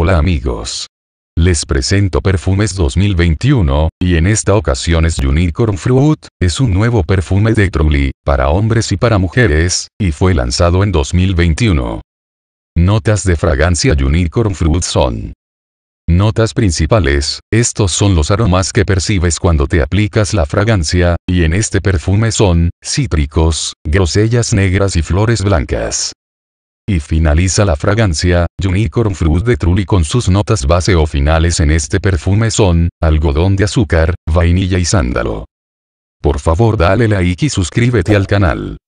Hola amigos. Les presento Perfumes 2021, y en esta ocasión es Unicorn Fruit, es un nuevo perfume de Truly, para hombres y para mujeres, y fue lanzado en 2021. Notas de fragancia Unicorn Fruit son Notas principales, estos son los aromas que percibes cuando te aplicas la fragancia, y en este perfume son, cítricos, grosellas negras y flores blancas. Y finaliza la fragancia, Unicorn Fruit de Trulli con sus notas base o finales en este perfume son, algodón de azúcar, vainilla y sándalo. Por favor dale like y suscríbete al canal.